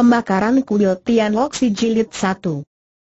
Pembakaran kuil Tianlok Si Jilid 1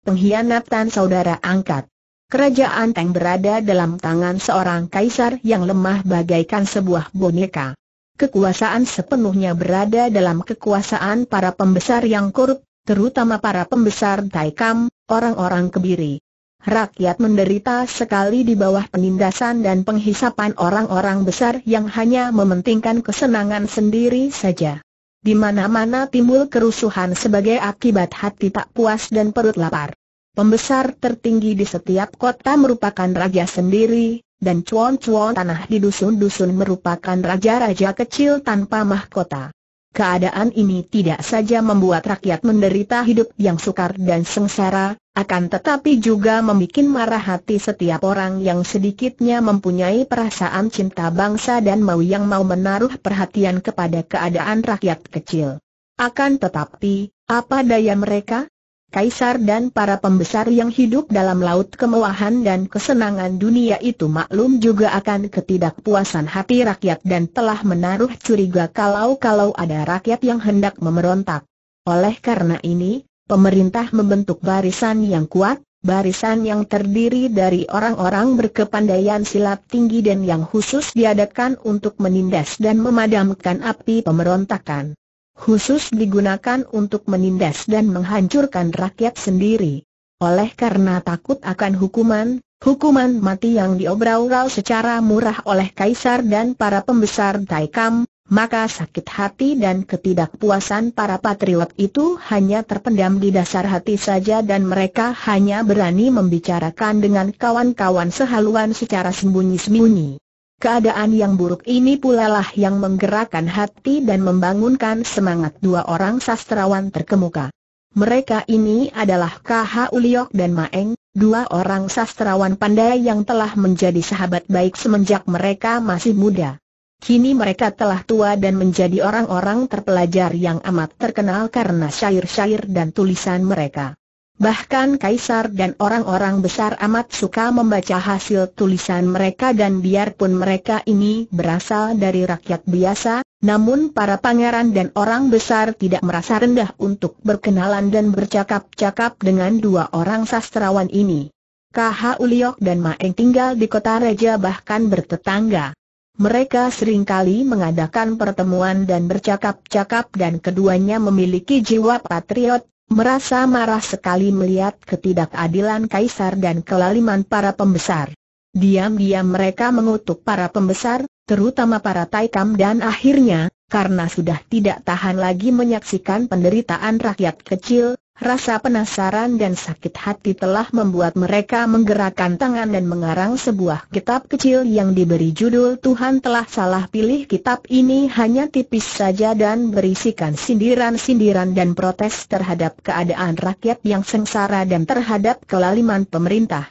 Pengkhianatan Saudara Angkat Kerajaan Teng berada dalam tangan seorang kaisar yang lemah bagaikan sebuah boneka. Kekuasaan sepenuhnya berada dalam kekuasaan para pembesar yang korup, terutama para pembesar Taikam, orang-orang kebiri. Rakyat menderita sekali di bawah penindasan dan penghisapan orang-orang besar yang hanya mementingkan kesenangan sendiri saja. Di mana-mana timbul kerusuhan sebagai akibat hati tak puas dan perut lapar. Pembesar tertinggi di setiap kota merupakan raja sendiri, dan cuan-cuan tanah di dusun-dusun merupakan raja-raja kecil tanpa mahkota. Keadaan ini tidak saja membuat rakyat menderita hidup yang sukar dan sengsara, akan tetapi juga membuat marah hati setiap orang yang sedikitnya mempunyai perasaan cinta bangsa dan mau yang mau menaruh perhatian kepada keadaan rakyat kecil. Akan tetapi, apa daya mereka? Kaisar dan para pembesar yang hidup dalam laut kemewahan dan kesenangan dunia itu maklum juga akan ketidakpuasan hati rakyat dan telah menaruh curiga kalau-kalau ada rakyat yang hendak memberontak. Oleh karena ini, pemerintah membentuk barisan yang kuat, barisan yang terdiri dari orang-orang berkepandaian silat tinggi dan yang khusus diadakan untuk menindas dan memadamkan api pemberontakan. Khusus digunakan untuk menindas dan menghancurkan rakyat sendiri. Oleh karena takut akan hukuman, hukuman mati yang diobrol secara murah oleh kaisar dan para pembesar Taikam, maka sakit hati dan ketidakpuasan para patriot itu hanya terpendam di dasar hati saja dan mereka hanya berani membicarakan dengan kawan-kawan sehaluan secara sembunyi-sembunyi. Keadaan yang buruk ini pula lah yang menggerakkan hati dan membangunkan semangat dua orang sastrawan terkemuka. Mereka ini adalah KH Uliok dan Maeng, dua orang sastrawan pandai yang telah menjadi sahabat baik semenjak mereka masih muda. Kini mereka telah tua dan menjadi orang-orang terpelajar yang amat terkenal karena syair-syair dan tulisan mereka. Bahkan kaisar dan orang-orang besar amat suka membaca hasil tulisan mereka dan biarpun mereka ini berasal dari rakyat biasa, namun para pangeran dan orang besar tidak merasa rendah untuk berkenalan dan bercakap-cakap dengan dua orang sastrawan ini. KH Uliok dan Maeng tinggal di kota Reja bahkan bertetangga. Mereka seringkali mengadakan pertemuan dan bercakap-cakap dan keduanya memiliki jiwa patriot, merasa marah sekali melihat ketidakadilan kaisar dan kelaliman para pembesar. Diam-diam mereka mengutuk para pembesar, terutama para taikam dan akhirnya, karena sudah tidak tahan lagi menyaksikan penderitaan rakyat kecil, Rasa penasaran dan sakit hati telah membuat mereka menggerakkan tangan dan mengarang sebuah kitab kecil yang diberi judul Tuhan telah salah pilih kitab ini hanya tipis saja dan berisikan sindiran-sindiran dan protes terhadap keadaan rakyat yang sengsara dan terhadap kelaliman pemerintah.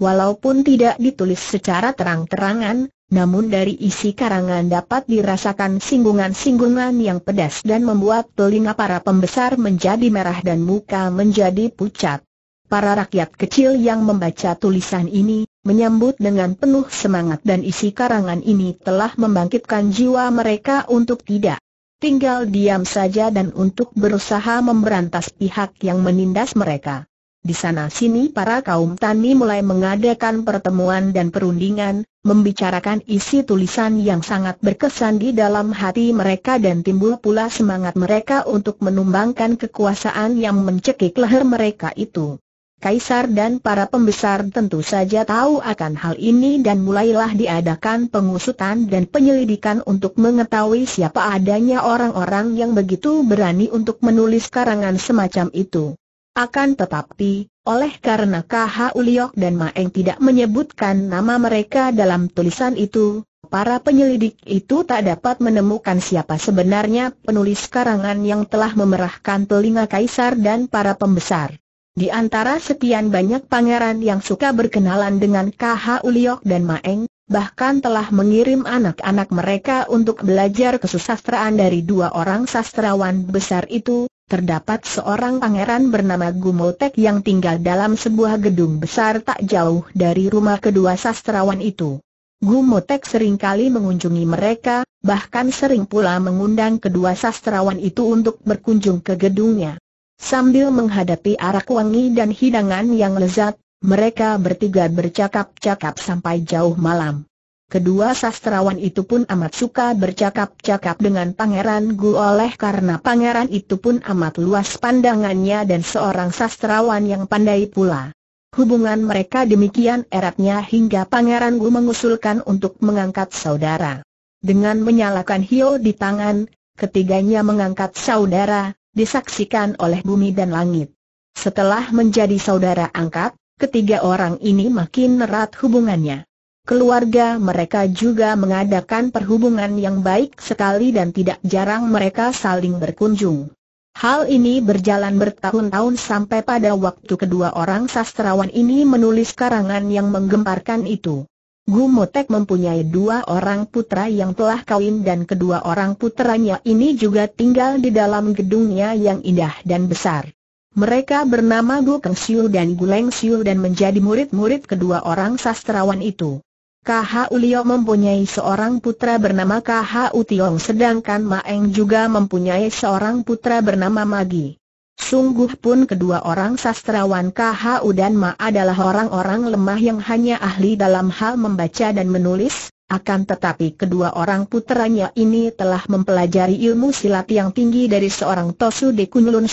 Walaupun tidak ditulis secara terang-terangan, namun dari isi karangan dapat dirasakan singgungan-singgungan yang pedas dan membuat telinga para pembesar menjadi merah dan muka menjadi pucat. Para rakyat kecil yang membaca tulisan ini, menyambut dengan penuh semangat dan isi karangan ini telah membangkitkan jiwa mereka untuk tidak tinggal diam saja dan untuk berusaha memberantas pihak yang menindas mereka. Di sana sini para kaum tani mulai mengadakan pertemuan dan perundingan, membicarakan isi tulisan yang sangat berkesan di dalam hati mereka dan timbul pula semangat mereka untuk menumbangkan kekuasaan yang mencekik leher mereka itu. Kaisar dan para pembesar tentu saja tahu akan hal ini dan mulailah diadakan pengusutan dan penyelidikan untuk mengetahui siapa adanya orang-orang yang begitu berani untuk menulis karangan semacam itu. Akan tetapi, oleh karena KH Uliok dan Maeng tidak menyebutkan nama mereka dalam tulisan itu, para penyelidik itu tak dapat menemukan siapa sebenarnya penulis karangan yang telah memerahkan telinga kaisar dan para pembesar. Di antara sekian banyak pangeran yang suka berkenalan dengan KH Uliok dan Maeng, bahkan telah mengirim anak-anak mereka untuk belajar kesusastraan dari dua orang sastrawan besar itu, terdapat seorang pangeran bernama Gumotek yang tinggal dalam sebuah gedung besar tak jauh dari rumah kedua sastrawan itu. Gumotek seringkali mengunjungi mereka, bahkan sering pula mengundang kedua sastrawan itu untuk berkunjung ke gedungnya. Sambil menghadapi arak wangi dan hidangan yang lezat, mereka bertiga bercakap-cakap sampai jauh malam. Kedua sastrawan itu pun amat suka bercakap-cakap dengan Pangeran Gu oleh karena Pangeran itu pun amat luas pandangannya dan seorang sastrawan yang pandai pula. Hubungan mereka demikian eratnya hingga Pangeran Gu mengusulkan untuk mengangkat saudara. Dengan menyalakan hio di tangan, ketiganya mengangkat saudara, disaksikan oleh bumi dan langit. Setelah menjadi saudara angkat, ketiga orang ini makin erat hubungannya. Keluarga mereka juga mengadakan perhubungan yang baik sekali dan tidak jarang mereka saling berkunjung. Hal ini berjalan bertahun-tahun sampai pada waktu kedua orang sastrawan ini menulis karangan yang menggemparkan itu. Gumotek mempunyai dua orang putra yang telah kawin dan kedua orang putranya ini juga tinggal di dalam gedungnya yang indah dan besar. Mereka bernama Gu Keng dan Gu Siul dan menjadi murid-murid kedua orang sastrawan itu. KH Ulio mempunyai seorang putra bernama KH Utiong sedangkan Maeng juga mempunyai seorang putra bernama Magi. Sungguh pun kedua orang sastrawan KH U dan Ma adalah orang-orang lemah yang hanya ahli dalam hal membaca dan menulis, akan tetapi kedua orang putranya ini telah mempelajari ilmu silat yang tinggi dari seorang Tosu de Kunlun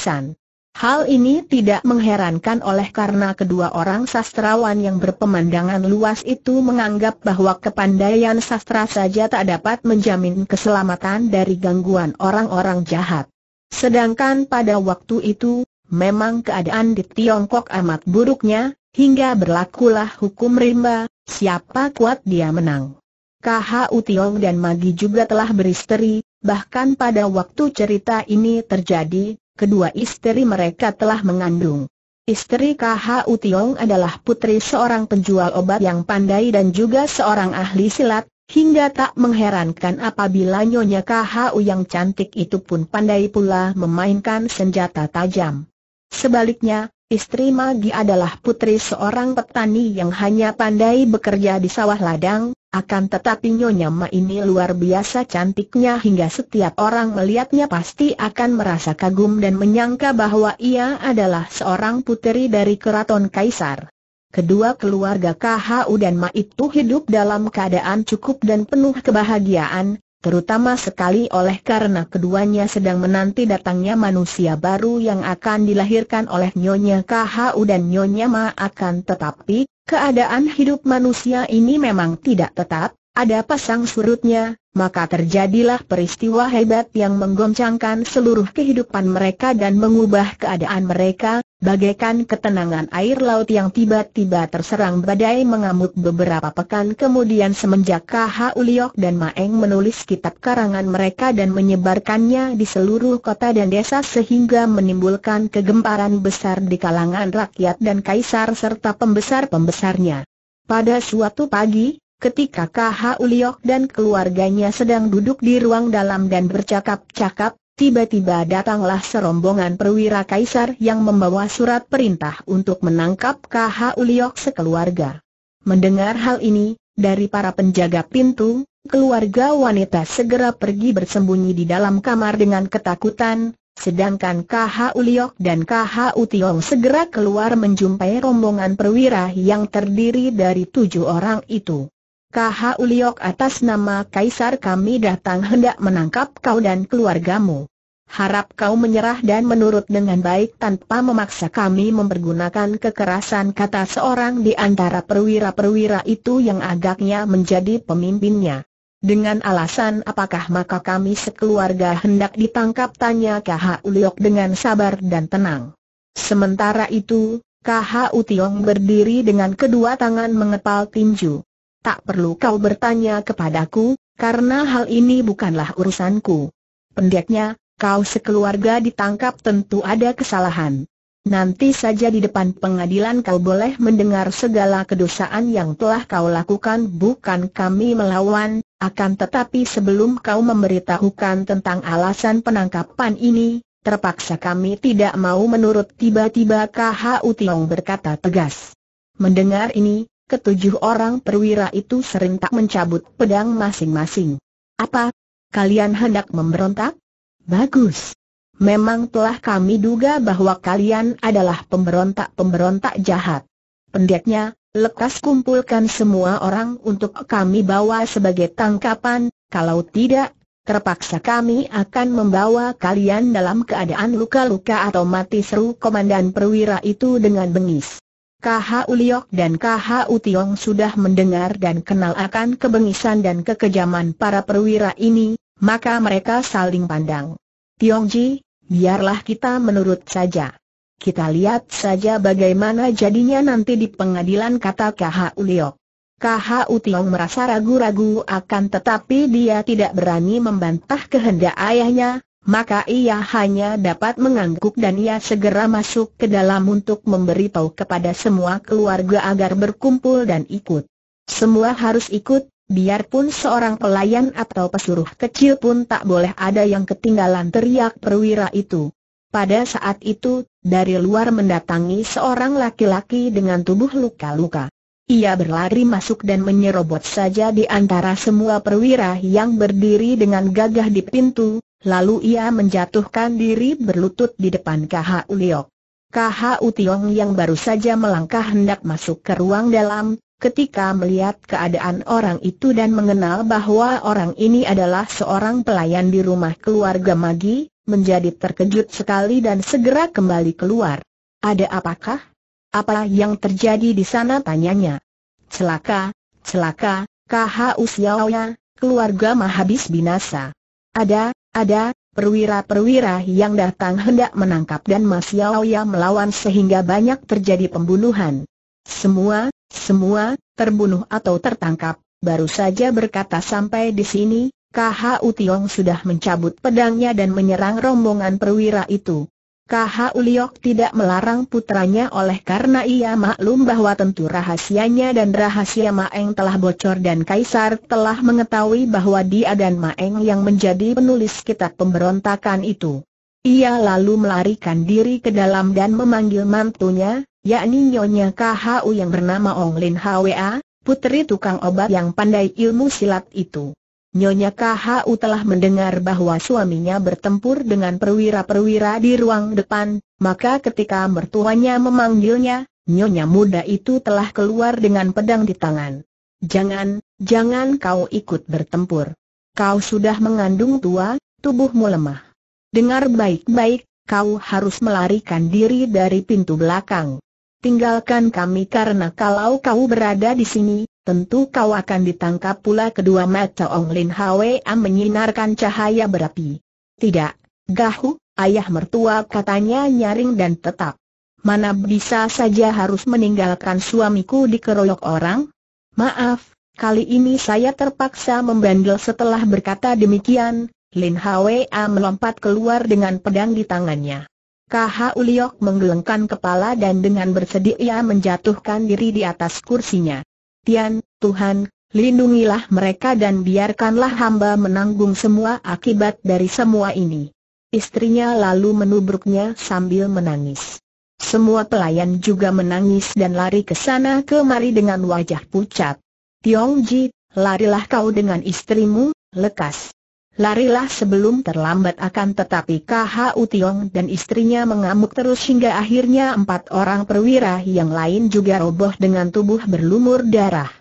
Hal ini tidak mengherankan oleh karena kedua orang sastrawan yang berpemandangan luas itu menganggap bahwa kepandaian sastra saja tak dapat menjamin keselamatan dari gangguan orang-orang jahat. Sedangkan pada waktu itu, memang keadaan di Tiongkok amat buruknya, hingga berlakulah hukum rimba, siapa kuat dia menang. KHU Tiong dan Magi juga telah beristeri, bahkan pada waktu cerita ini terjadi, kedua istri mereka telah mengandung. Istri KH Utiong adalah putri seorang penjual obat yang pandai dan juga seorang ahli silat, hingga tak mengherankan apabila nyonya KH yang cantik itu pun pandai pula memainkan senjata tajam. Sebaliknya, istri Magi adalah putri seorang petani yang hanya pandai bekerja di sawah ladang, akan tetapi Nyonya Ma ini luar biasa cantiknya hingga setiap orang melihatnya pasti akan merasa kagum dan menyangka bahwa ia adalah seorang puteri dari keraton kaisar. Kedua keluarga KHU dan Ma itu hidup dalam keadaan cukup dan penuh kebahagiaan, terutama sekali oleh karena keduanya sedang menanti datangnya manusia baru yang akan dilahirkan oleh Nyonya KHU dan Nyonya Ma akan tetapi Keadaan hidup manusia ini memang tidak tetap, ada pasang surutnya, maka terjadilah peristiwa hebat yang menggoncangkan seluruh kehidupan mereka dan mengubah keadaan mereka, bagaikan ketenangan air laut yang tiba-tiba terserang badai mengamuk beberapa pekan kemudian semenjak KH Uliok dan Maeng menulis kitab karangan mereka dan menyebarkannya di seluruh kota dan desa sehingga menimbulkan kegemparan besar di kalangan rakyat dan kaisar serta pembesar-pembesarnya. Pada suatu pagi, Ketika KH Uliok dan keluarganya sedang duduk di ruang dalam dan bercakap-cakap, tiba-tiba datanglah serombongan perwira kaisar yang membawa surat perintah untuk menangkap KH Uliok sekeluarga. Mendengar hal ini, dari para penjaga pintu, keluarga wanita segera pergi bersembunyi di dalam kamar dengan ketakutan, Sedangkan KH Uliok dan KH Utiong segera keluar menjumpai rombongan perwira yang terdiri dari tujuh orang itu. KH Uliok atas nama Kaisar kami datang hendak menangkap kau dan keluargamu. Harap kau menyerah dan menurut dengan baik tanpa memaksa kami mempergunakan kekerasan kata seorang di antara perwira-perwira itu yang agaknya menjadi pemimpinnya. Dengan alasan apakah maka kami sekeluarga hendak ditangkap tanya KH Uliok dengan sabar dan tenang. Sementara itu, KH Utiong berdiri dengan kedua tangan mengepal tinju tak perlu kau bertanya kepadaku, karena hal ini bukanlah urusanku. Pendeknya, kau sekeluarga ditangkap tentu ada kesalahan. Nanti saja di depan pengadilan kau boleh mendengar segala kedosaan yang telah kau lakukan bukan kami melawan, akan tetapi sebelum kau memberitahukan tentang alasan penangkapan ini, terpaksa kami tidak mau menurut tiba-tiba KHU Tiong berkata tegas. Mendengar ini, ketujuh orang perwira itu serentak mencabut pedang masing-masing. Apa? Kalian hendak memberontak? Bagus. Memang telah kami duga bahwa kalian adalah pemberontak-pemberontak jahat. Pendeknya, lekas kumpulkan semua orang untuk kami bawa sebagai tangkapan, kalau tidak, terpaksa kami akan membawa kalian dalam keadaan luka-luka atau mati seru komandan perwira itu dengan bengis. KH Uliok dan KH Utiong sudah mendengar dan kenal akan kebengisan dan kekejaman para perwira ini, maka mereka saling pandang. Tiongji, biarlah kita menurut saja. Kita lihat saja bagaimana jadinya nanti di pengadilan kata KH Uliok. KH Utiong merasa ragu-ragu akan tetapi dia tidak berani membantah kehendak ayahnya, maka ia hanya dapat mengangguk dan ia segera masuk ke dalam untuk memberitahu kepada semua keluarga agar berkumpul dan ikut. Semua harus ikut, biarpun seorang pelayan atau pesuruh kecil pun tak boleh ada yang ketinggalan teriak perwira itu. Pada saat itu, dari luar mendatangi seorang laki-laki dengan tubuh luka-luka. Ia berlari masuk dan menyerobot saja di antara semua perwira yang berdiri dengan gagah di pintu, Lalu ia menjatuhkan diri berlutut di depan KH Liok. KH Tiong yang baru saja melangkah hendak masuk ke ruang dalam, ketika melihat keadaan orang itu dan mengenal bahwa orang ini adalah seorang pelayan di rumah keluarga Magi, menjadi terkejut sekali dan segera kembali keluar. Ada apakah? Apa yang terjadi di sana tanyanya. Celaka, celaka, KHU Xiaoya, keluarga mahabis binasa. Ada, ada, perwira-perwira yang datang hendak menangkap dan Mas Yao melawan sehingga banyak terjadi pembunuhan. Semua, semua, terbunuh atau tertangkap, baru saja berkata sampai di sini, KHU Tiong sudah mencabut pedangnya dan menyerang rombongan perwira itu. KH Uliok tidak melarang putranya oleh karena ia maklum bahwa tentu rahasianya dan rahasia Maeng telah bocor dan Kaisar telah mengetahui bahwa dia dan Maeng yang menjadi penulis kitab pemberontakan itu. Ia lalu melarikan diri ke dalam dan memanggil mantunya, yakni Nyonya U yang bernama Ong Lin Hwa, putri tukang obat yang pandai ilmu silat itu. Nyonya KHU telah mendengar bahwa suaminya bertempur dengan perwira-perwira di ruang depan, maka ketika mertuanya memanggilnya, Nyonya muda itu telah keluar dengan pedang di tangan. Jangan, jangan kau ikut bertempur. Kau sudah mengandung tua, tubuhmu lemah. Dengar baik-baik, kau harus melarikan diri dari pintu belakang. Tinggalkan kami karena kalau kau berada di sini, tentu kau akan ditangkap pula kedua mata Ong Lin Hwa menyinarkan cahaya berapi. Tidak, Gahu, ayah mertua katanya nyaring dan tetap. Mana bisa saja harus meninggalkan suamiku dikeroyok orang? Maaf, kali ini saya terpaksa membandel setelah berkata demikian, Lin Hwa melompat keluar dengan pedang di tangannya. KH Uliok menggelengkan kepala dan dengan bersedih ia menjatuhkan diri di atas kursinya. Tian, Tuhan, lindungilah mereka dan biarkanlah hamba menanggung semua akibat dari semua ini. Istrinya lalu menubruknya sambil menangis. Semua pelayan juga menangis dan lari ke sana kemari dengan wajah pucat. Tiong Ji, larilah kau dengan istrimu, lekas larilah sebelum terlambat akan tetapi KHU Tiong dan istrinya mengamuk terus hingga akhirnya empat orang perwira yang lain juga roboh dengan tubuh berlumur darah.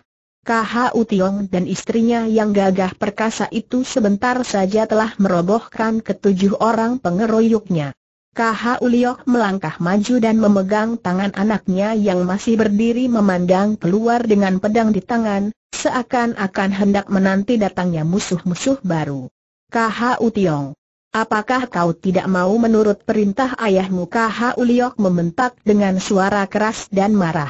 KHU Tiong dan istrinya yang gagah perkasa itu sebentar saja telah merobohkan ketujuh orang pengeroyoknya. KHU Liok melangkah maju dan memegang tangan anaknya yang masih berdiri memandang keluar dengan pedang di tangan, seakan-akan hendak menanti datangnya musuh-musuh baru. KH Utiong. Apakah kau tidak mau menurut perintah ayahmu KH Uliok membentak dengan suara keras dan marah.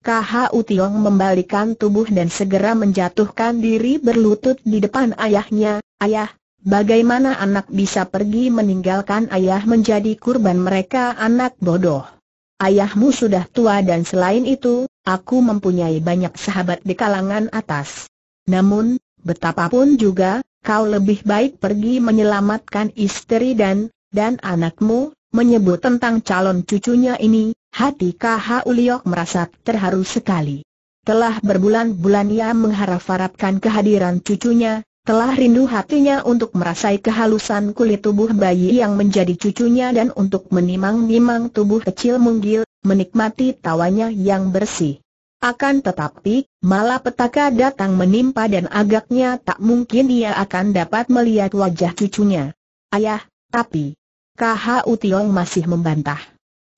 KH Utiong membalikan tubuh dan segera menjatuhkan diri berlutut di depan ayahnya, ayah, bagaimana anak bisa pergi meninggalkan ayah menjadi kurban mereka anak bodoh. Ayahmu sudah tua dan selain itu, aku mempunyai banyak sahabat di kalangan atas. Namun, betapapun juga, kau lebih baik pergi menyelamatkan istri dan, dan anakmu, menyebut tentang calon cucunya ini, hati KH Uliok merasa terharu sekali. Telah berbulan-bulan ia mengharap-harapkan kehadiran cucunya, telah rindu hatinya untuk merasai kehalusan kulit tubuh bayi yang menjadi cucunya dan untuk menimang-nimang tubuh kecil munggil, menikmati tawanya yang bersih. Akan tetapi, malah petaka datang menimpa dan agaknya tak mungkin ia akan dapat melihat wajah cucunya. Ayah, tapi... KH Utiong masih membantah.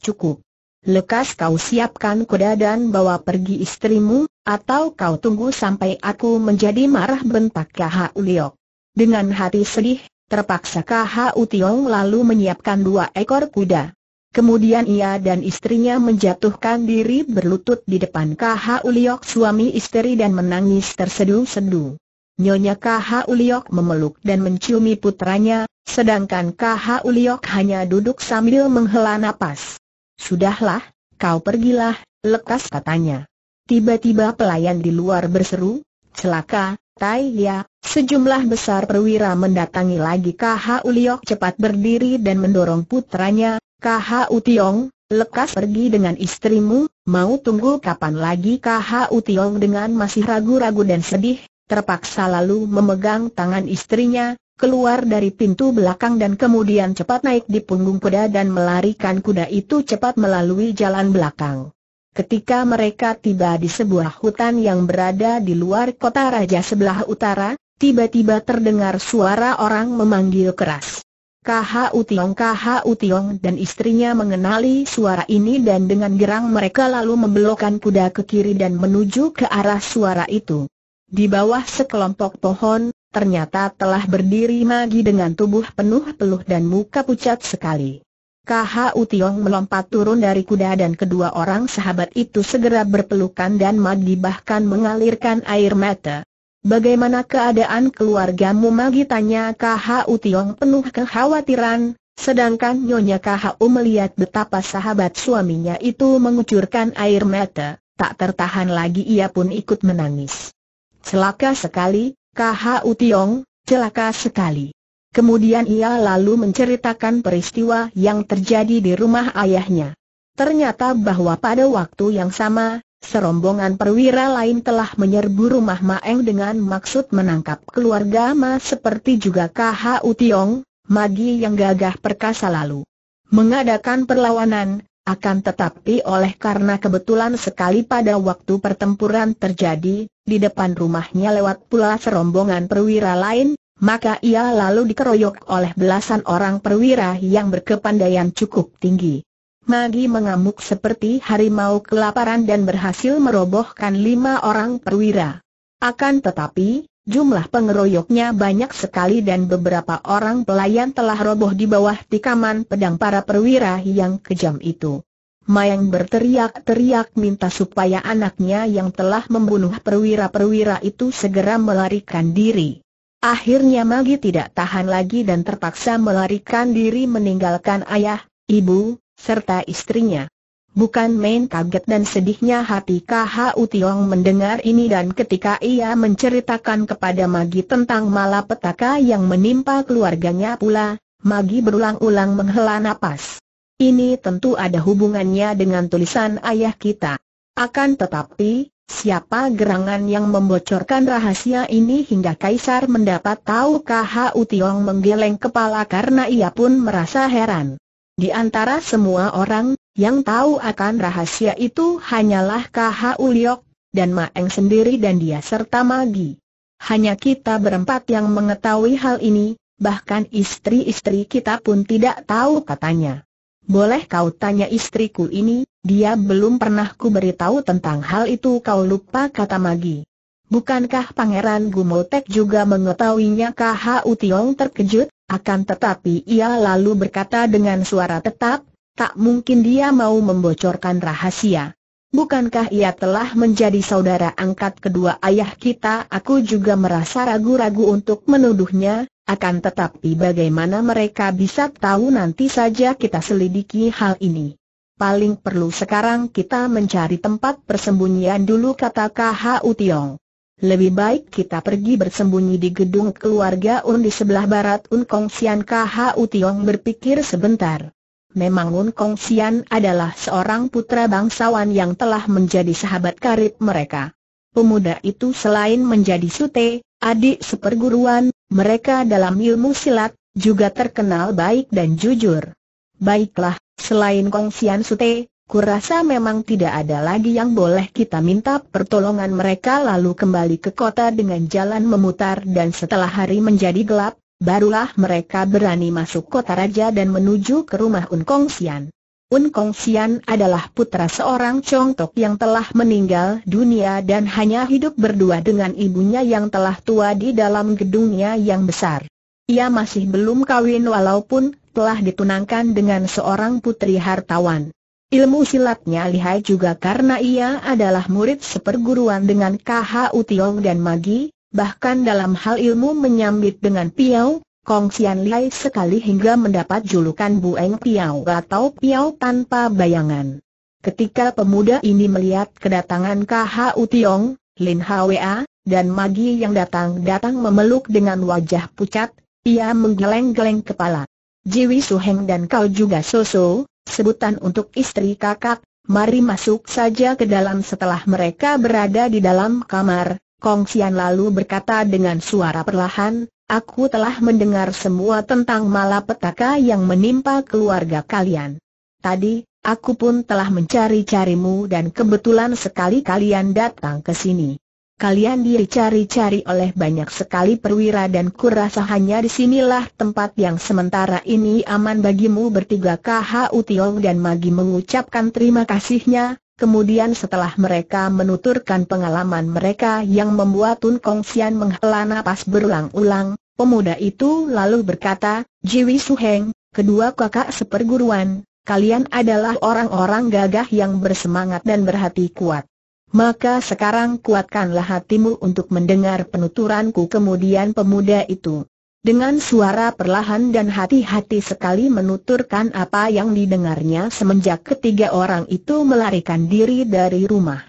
Cukup. Lekas kau siapkan kuda dan bawa pergi istrimu, atau kau tunggu sampai aku menjadi marah bentak KH Uliok. Dengan hati sedih, terpaksa KH Utiong lalu menyiapkan dua ekor kuda. Kemudian ia dan istrinya menjatuhkan diri berlutut di depan KH Uliok suami istri dan menangis tersedu-sedu. Nyonya KH Uliok memeluk dan menciumi putranya, sedangkan KH Uliok hanya duduk sambil menghela napas. Sudahlah, kau pergilah, lekas katanya. Tiba-tiba pelayan di luar berseru, celaka, Tai Ya, sejumlah besar perwira mendatangi lagi KH Uliok cepat berdiri dan mendorong putranya, KH Tiong, lekas pergi dengan istrimu, mau tunggu kapan lagi KH Tiong dengan masih ragu-ragu dan sedih, terpaksa lalu memegang tangan istrinya, keluar dari pintu belakang dan kemudian cepat naik di punggung kuda dan melarikan kuda itu cepat melalui jalan belakang. Ketika mereka tiba di sebuah hutan yang berada di luar kota raja sebelah utara, tiba-tiba terdengar suara orang memanggil keras. KHU Tiong KHU Tiong dan istrinya mengenali suara ini dan dengan gerang mereka lalu membelokkan kuda ke kiri dan menuju ke arah suara itu. Di bawah sekelompok pohon, ternyata telah berdiri Magi dengan tubuh penuh peluh dan muka pucat sekali. KHU Tiong melompat turun dari kuda dan kedua orang sahabat itu segera berpelukan dan Magi bahkan mengalirkan air mata. Bagaimana keadaan keluargamu Magi tanya KHU Tiong penuh kekhawatiran, sedangkan Nyonya KHU melihat betapa sahabat suaminya itu mengucurkan air mata, tak tertahan lagi ia pun ikut menangis. Celaka sekali, KHU Tiong, celaka sekali. Kemudian ia lalu menceritakan peristiwa yang terjadi di rumah ayahnya. Ternyata bahwa pada waktu yang sama, Serombongan perwira lain telah menyerbu rumah Maeng dengan maksud menangkap keluarga Ma seperti juga KHU Tiong, Magi yang gagah perkasa lalu. Mengadakan perlawanan, akan tetapi oleh karena kebetulan sekali pada waktu pertempuran terjadi, di depan rumahnya lewat pula serombongan perwira lain, maka ia lalu dikeroyok oleh belasan orang perwira yang berkepandaian cukup tinggi. Magi mengamuk seperti harimau kelaparan dan berhasil merobohkan lima orang perwira. Akan tetapi, jumlah pengeroyoknya banyak sekali dan beberapa orang pelayan telah roboh di bawah tikaman pedang para perwira yang kejam itu. Mayang berteriak-teriak minta supaya anaknya yang telah membunuh perwira-perwira itu segera melarikan diri. Akhirnya Magi tidak tahan lagi dan terpaksa melarikan diri meninggalkan ayah, ibu, serta istrinya. Bukan main kaget dan sedihnya hati KHU Tiong mendengar ini dan ketika ia menceritakan kepada Magi tentang malapetaka yang menimpa keluarganya pula, Magi berulang-ulang menghela nafas. Ini tentu ada hubungannya dengan tulisan ayah kita. Akan tetapi, siapa gerangan yang membocorkan rahasia ini hingga Kaisar mendapat tahu KHU Tiong menggeleng kepala karena ia pun merasa heran. Di antara semua orang, yang tahu akan rahasia itu hanyalah KH Uliok, dan Maeng sendiri dan dia serta Magi. Hanya kita berempat yang mengetahui hal ini, bahkan istri-istri kita pun tidak tahu katanya. Boleh kau tanya istriku ini, dia belum pernah ku beritahu tentang hal itu kau lupa kata Magi. Bukankah Pangeran Gumotek juga mengetahuinya KH Utiong terkejut? Akan tetapi ia lalu berkata dengan suara tetap, tak mungkin dia mau membocorkan rahasia. Bukankah ia telah menjadi saudara angkat kedua ayah kita? Aku juga merasa ragu-ragu untuk menuduhnya, akan tetapi bagaimana mereka bisa tahu nanti saja kita selidiki hal ini. Paling perlu sekarang kita mencari tempat persembunyian dulu kata KH Utiong. Lebih baik kita pergi bersembunyi di gedung keluarga Un di sebelah barat Un Kong Sian Khu Tiong berpikir sebentar. Memang Un Kong Sian adalah seorang putra bangsawan yang telah menjadi sahabat karib mereka. Pemuda itu selain menjadi sute, adik seperguruan, mereka dalam ilmu silat, juga terkenal baik dan jujur. Baiklah, selain Kong Sian Sute, Kurasa memang tidak ada lagi yang boleh kita minta pertolongan mereka lalu kembali ke kota dengan jalan memutar dan setelah hari menjadi gelap, barulah mereka berani masuk kota raja dan menuju ke rumah Unkong Sian. Unkong Sian adalah putra seorang Chong Tok yang telah meninggal dunia dan hanya hidup berdua dengan ibunya yang telah tua di dalam gedungnya yang besar. Ia masih belum kawin walaupun telah ditunangkan dengan seorang putri hartawan. Ilmu silatnya lihai juga karena ia adalah murid seperguruan dengan KH Utiong dan Magi, bahkan dalam hal ilmu menyambit dengan Piau, Kong Sian Lihai sekali hingga mendapat julukan Bueng Piau atau Piau tanpa bayangan. Ketika pemuda ini melihat kedatangan KH Utiong, Lin Hwa, dan Magi yang datang-datang memeluk dengan wajah pucat, ia menggeleng-geleng kepala. Jiwi Suheng dan kau juga Soso, sebutan untuk istri kakak, mari masuk saja ke dalam setelah mereka berada di dalam kamar. Kong Xian lalu berkata dengan suara perlahan, aku telah mendengar semua tentang malapetaka yang menimpa keluarga kalian. Tadi, aku pun telah mencari-carimu dan kebetulan sekali kalian datang ke sini. Kalian dicari-cari oleh banyak sekali perwira dan kurasa hanya disinilah tempat yang sementara ini aman bagimu bertiga KH Utiong dan Magi mengucapkan terima kasihnya, kemudian setelah mereka menuturkan pengalaman mereka yang membuat Tun Kong Sian menghela napas berulang-ulang, pemuda itu lalu berkata, Jiwi Suheng, kedua kakak seperguruan, kalian adalah orang-orang gagah yang bersemangat dan berhati kuat. Maka sekarang kuatkanlah hatimu untuk mendengar penuturanku kemudian pemuda itu. Dengan suara perlahan dan hati-hati sekali menuturkan apa yang didengarnya semenjak ketiga orang itu melarikan diri dari rumah.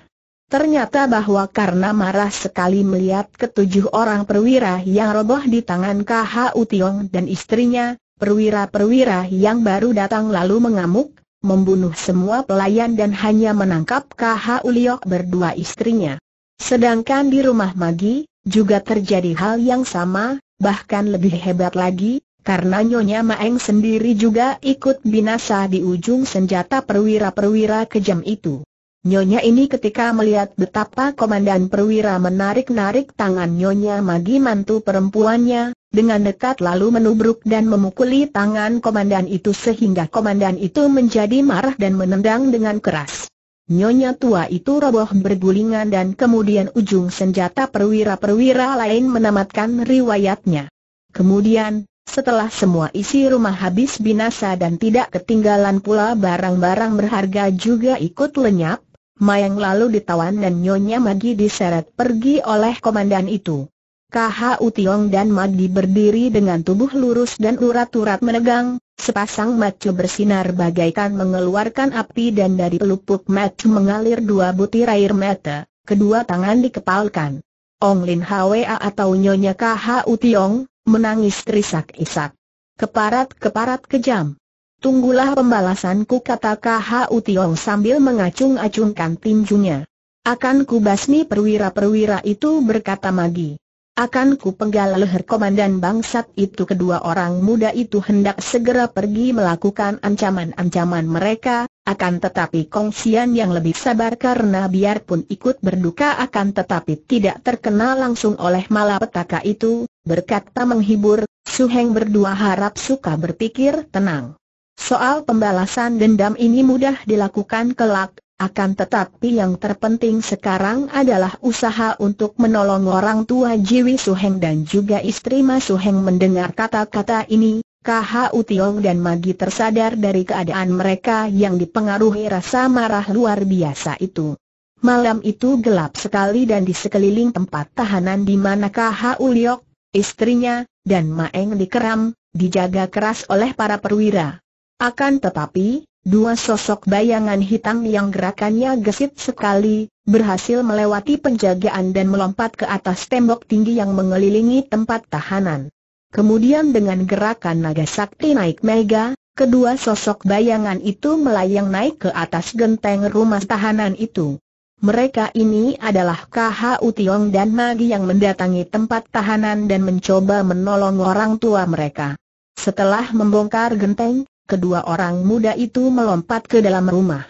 Ternyata bahwa karena marah sekali melihat ketujuh orang perwira yang roboh di tangan KH Utiong dan istrinya, perwira-perwira yang baru datang lalu mengamuk, membunuh semua pelayan dan hanya menangkap KH Uliok berdua istrinya. Sedangkan di rumah Magi, juga terjadi hal yang sama, bahkan lebih hebat lagi, karena Nyonya Maeng sendiri juga ikut binasa di ujung senjata perwira-perwira kejam itu. Nyonya ini ketika melihat betapa Komandan Perwira menarik-narik tangan Nyonya Magi mantu perempuannya, dengan dekat lalu menubruk dan memukuli tangan Komandan itu sehingga Komandan itu menjadi marah dan menendang dengan keras. Nyonya tua itu roboh bergulingan dan kemudian ujung senjata perwira-perwira lain menamatkan riwayatnya. Kemudian, setelah semua isi rumah habis binasa dan tidak ketinggalan pula barang-barang berharga juga ikut lenyap, Mayang lalu ditawan dan Nyonya Magi diseret pergi oleh komandan itu. Khu Tiong dan Magi berdiri dengan tubuh lurus dan urat-urat menegang, sepasang mata bersinar bagaikan mengeluarkan api dan dari pelupuk mata mengalir dua butir air mata, kedua tangan dikepalkan. Ong Lin Hwa atau Nyonya Khu Tiong menangis terisak-isak. Keparat-keparat kejam. Tunggulah pembalasanku kata K.H.U. Tiong sambil mengacung-acungkan tinjunya. Akan ku basmi perwira-perwira itu berkata Magi. Akan ku penggal leher komandan bangsat itu kedua orang muda itu hendak segera pergi melakukan ancaman-ancaman mereka, akan tetapi Kongsian yang lebih sabar karena biarpun ikut berduka akan tetapi tidak terkena langsung oleh malapetaka itu, berkata menghibur, Su Heng berdua harap suka berpikir tenang. Soal pembalasan dendam ini mudah dilakukan kelak, akan tetapi yang terpenting sekarang adalah usaha untuk menolong orang tua Jiwi Suheng dan juga istri Ma Suheng mendengar kata-kata ini, KH Utiong dan Magi tersadar dari keadaan mereka yang dipengaruhi rasa marah luar biasa itu. Malam itu gelap sekali dan di sekeliling tempat tahanan di mana KH Uliok, istrinya, dan Maeng dikeram, dijaga keras oleh para perwira. Akan tetapi, dua sosok bayangan hitam yang gerakannya gesit sekali, berhasil melewati penjagaan dan melompat ke atas tembok tinggi yang mengelilingi tempat tahanan. Kemudian dengan gerakan naga sakti naik mega, kedua sosok bayangan itu melayang naik ke atas genteng rumah tahanan itu. Mereka ini adalah KH Utiong dan Magi yang mendatangi tempat tahanan dan mencoba menolong orang tua mereka. Setelah membongkar genteng, kedua orang muda itu melompat ke dalam rumah.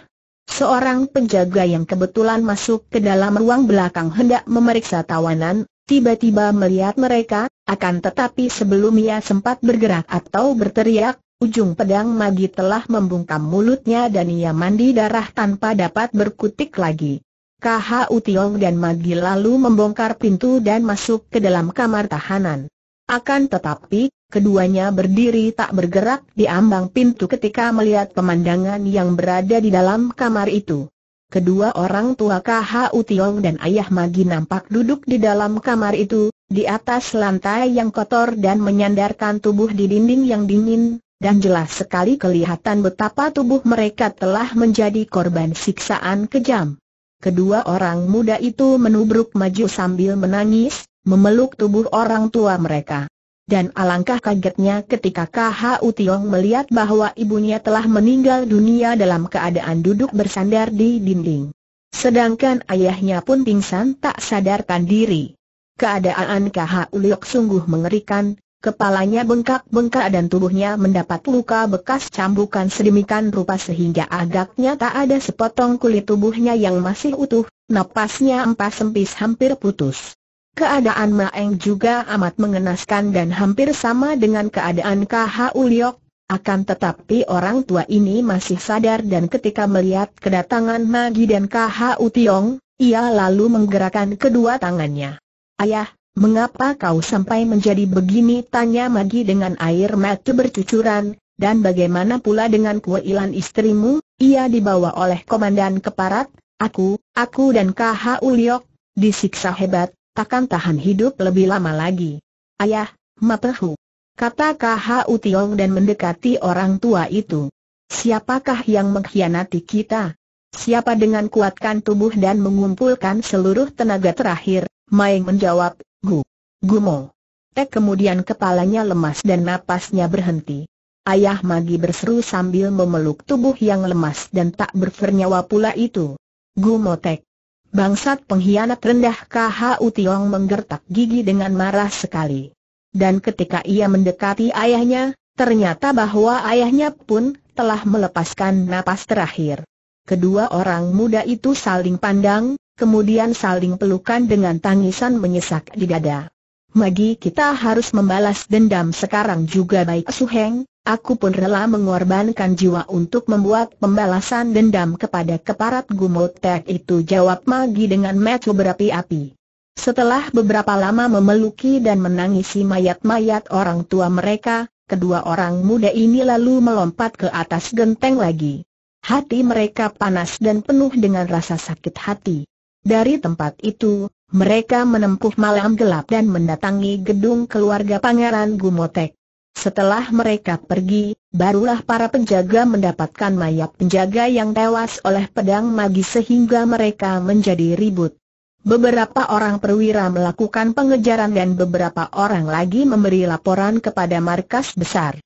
Seorang penjaga yang kebetulan masuk ke dalam ruang belakang hendak memeriksa tawanan, tiba-tiba melihat mereka, akan tetapi sebelum ia sempat bergerak atau berteriak, ujung pedang Magi telah membungkam mulutnya dan ia mandi darah tanpa dapat berkutik lagi. KH Utiong dan Magi lalu membongkar pintu dan masuk ke dalam kamar tahanan. Akan tetapi, Keduanya berdiri tak bergerak di ambang pintu ketika melihat pemandangan yang berada di dalam kamar itu. Kedua orang tua KH Utiong dan Ayah Magi nampak duduk di dalam kamar itu, di atas lantai yang kotor dan menyandarkan tubuh di dinding yang dingin, dan jelas sekali kelihatan betapa tubuh mereka telah menjadi korban siksaan kejam. Kedua orang muda itu menubruk maju sambil menangis, memeluk tubuh orang tua mereka. Dan alangkah kagetnya ketika KHU Tiong melihat bahwa ibunya telah meninggal dunia dalam keadaan duduk bersandar di dinding. Sedangkan ayahnya pun pingsan tak sadarkan diri. Keadaan KHU Liok sungguh mengerikan, kepalanya bengkak-bengkak dan tubuhnya mendapat luka bekas cambukan sedemikian rupa sehingga agaknya tak ada sepotong kulit tubuhnya yang masih utuh, napasnya empas sempis hampir putus. Keadaan Maeng juga amat mengenaskan dan hampir sama dengan keadaan KH Uliok, akan tetapi orang tua ini masih sadar dan ketika melihat kedatangan Magi dan KH utiong, ia lalu menggerakkan kedua tangannya. Ayah, mengapa kau sampai menjadi begini? Tanya Magi dengan air mata bercucuran, dan bagaimana pula dengan kuilan istrimu? Ia dibawa oleh komandan keparat, aku, aku dan KH Uliok, disiksa hebat, takkan tahan hidup lebih lama lagi. Ayah, Mapehu. Kata KHU Tiong dan mendekati orang tua itu. Siapakah yang mengkhianati kita? Siapa dengan kuatkan tubuh dan mengumpulkan seluruh tenaga terakhir? Maeng menjawab, Gu. Gumo. Tek kemudian kepalanya lemas dan napasnya berhenti. Ayah Magi berseru sambil memeluk tubuh yang lemas dan tak bernyawa pula itu. Gumo Tek. Bangsat pengkhianat rendah KHU Tiong menggertak gigi dengan marah sekali. Dan ketika ia mendekati ayahnya, ternyata bahwa ayahnya pun telah melepaskan napas terakhir. Kedua orang muda itu saling pandang, kemudian saling pelukan dengan tangisan menyesak di dada. Magi kita harus membalas dendam sekarang juga baik Suheng, Aku pun rela mengorbankan jiwa untuk membuat pembalasan dendam kepada keparat gumotek itu jawab Magi dengan mata berapi-api. Setelah beberapa lama memeluki dan menangisi mayat-mayat orang tua mereka, kedua orang muda ini lalu melompat ke atas genteng lagi. Hati mereka panas dan penuh dengan rasa sakit hati. Dari tempat itu, mereka menempuh malam gelap dan mendatangi gedung keluarga Pangeran Gumotek. Setelah mereka pergi, barulah para penjaga mendapatkan mayat penjaga yang tewas oleh pedang magis sehingga mereka menjadi ribut. Beberapa orang perwira melakukan pengejaran dan beberapa orang lagi memberi laporan kepada markas besar.